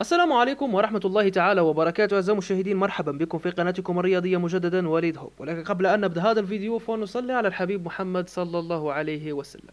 السلام عليكم ورحمة الله تعالى وبركاته أعزائي المشاهدين مرحبا بكم في قناتكم الرياضية مجددا وليد هوب ولكن قبل أن نبدأ هذا الفيديو فنصلي على الحبيب محمد صلى الله عليه وسلم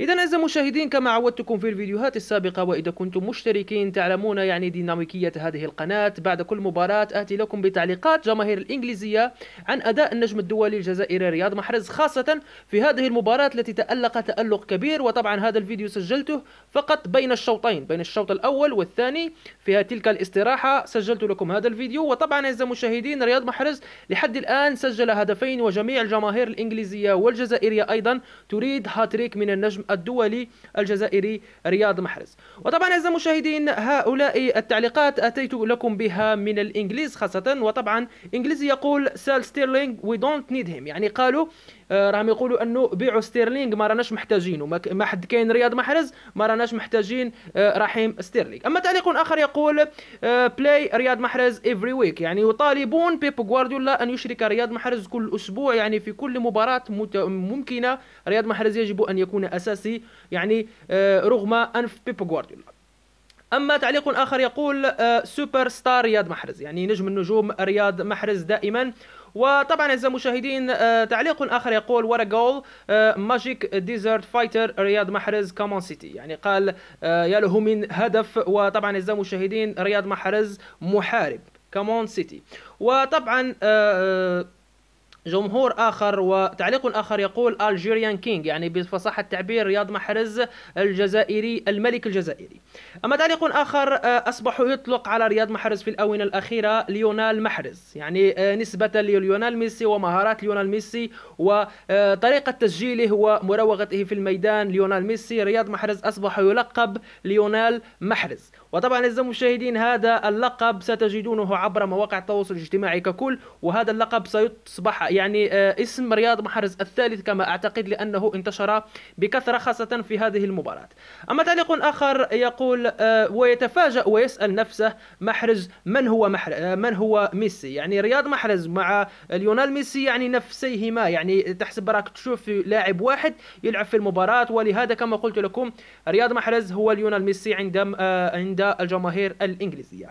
إذا أعزائي المشاهدين كما عودتكم في الفيديوهات السابقة وإذا كنتم مشتركين تعلمون يعني ديناميكية هذه القناة بعد كل مباراة آتي لكم بتعليقات جماهير الإنجليزية عن أداء النجم الدولي الجزائري رياض محرز خاصة في هذه المباراة التي تألق تألق كبير وطبعا هذا الفيديو سجلته فقط بين الشوطين بين الشوط الأول والثاني في تلك الاستراحة سجلت لكم هذا الفيديو وطبعا أعزائي المشاهدين رياض محرز لحد الآن سجل هدفين وجميع الجماهير الإنجليزية والجزائرية أيضا تريد هاتريك من النجم الدولي الجزائري رياض محرز وطبعا أعزائي المشاهدين هؤلاء التعليقات أتيت لكم بها من الإنجليز خاصة وطبعا إنجليزي يقول سال ستيرلينج وي دونت نيد هيم يعني قالوا آه، راهم يقولوا انه بيعوا ستيرلينغ ما راناش محتاجينه ما حد كاين رياض محرز ما راناش محتاجين آه، رحيم ستيرلينغ اما تعليق اخر يقول بلاي آه، رياض محرز افري ويك يعني يطالبون بيب غوارديولا ان يشرك رياض محرز كل اسبوع يعني في كل مباراه ممكنه رياض محرز يجب ان يكون اساسي يعني رغم انف بيب غوارديولا اما تعليق اخر يقول سوبر آه، ستار رياض محرز يعني نجم النجوم رياض محرز دائما وطبعا اعزائي المشاهدين آه، تعليق اخر يقول ورا جول ماجيك ديزرت فايتر رياض محرز كومون سيتي يعني قال آه، يا له من هدف وطبعا اعزائي المشاهدين رياض محرز محارب كومون سيتي وطبعا جمهور آخر وتعليق آخر يقول الجيريان كينج يعني بفصاحة التعبير رياض محرز الجزائري الملك الجزائري أما تعليق آخر آه، أصبح يطلق على رياض محرز في الآونة الأخيرة ليونال محرز يعني آه، نسبة لليونال ميسي ومهارات ليونال ميسي وطريقة تسجيله ومراوغته في الميدان ليونال ميسي رياض محرز أصبح يلقب ليونال محرز وطبعا أعزائي المشاهدين هذا اللقب ستجدونه عبر مواقع التواصل الاجتماعي ككل وهذا اللقب سيصبح يعني آه، اسم رياض محرز الثالث كما أعتقد لأنه انتشر بكثرة خاصة في هذه المباراة أما تعليق آخر يقول آه، ويتفاجأ ويسأل نفسه محرز من هو محرز آه، من هو ميسي يعني رياض محرز مع ليونال ميسي يعني نفسيهما يعني تحسب راك تشوف لاعب واحد يلعب في المباراة ولهذا كما قلت لكم رياض محرز هو ليونال ميسي عند عند الجماهير الإنجليزية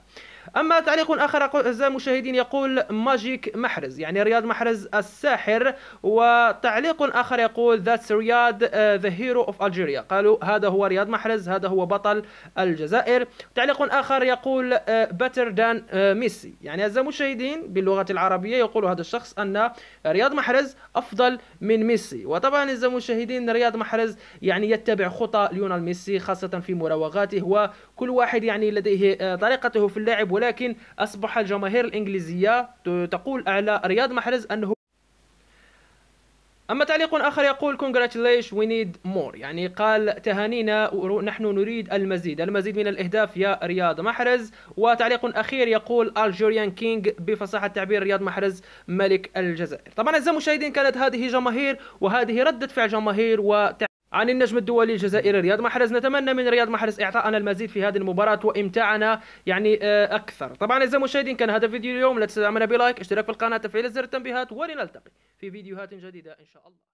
أما تعليق آخر أعزائي المشاهدين يقول ماجيك محرز يعني رياض محرز الساحر وتعليق آخر يقول ذاتس رياض ذا هيرو أوف ألجيريا قالوا هذا هو رياض محرز هذا هو بطل الجزائر تعليق آخر يقول بيتر آه، دان آه، ميسي يعني أعزائي المشاهدين باللغة العربية يقول هذا الشخص أن رياض محرز أفضل من ميسي وطبعا أعزائي المشاهدين رياض محرز يعني يتبع خطى ليونال ميسي خاصة في مراوغاته وكل واحد يعني لديه آه، طريقته في اللعب ولا ولكن أصبح الجماهير الإنجليزية تقول على رياض محرز أنه اما تعليق اخر يقول congratulations we need more يعني قال تهانينا نحن نريد المزيد المزيد من الاهداف يا رياض محرز وتعليق اخير يقول الجيريان كينج بفصاحه تعبير رياض محرز ملك الجزائر طبعا اعزائي المشاهدين كانت هذه جماهير وهذه رده فعل جماهير وتع... عن النجم الدولي الجزائري رياض محرز نتمنى من رياض محرز اعطائنا المزيد في هذه المباراة وإمتاعنا يعني آه، أكثر طبعا أعزائي المشاهدين كان هذا فيديو اليوم لا تنسوا بلايك اشتراك في القناة تفعيل زر التنبيهات ولنلتقي في فيديوهات جديدة إن شاء الله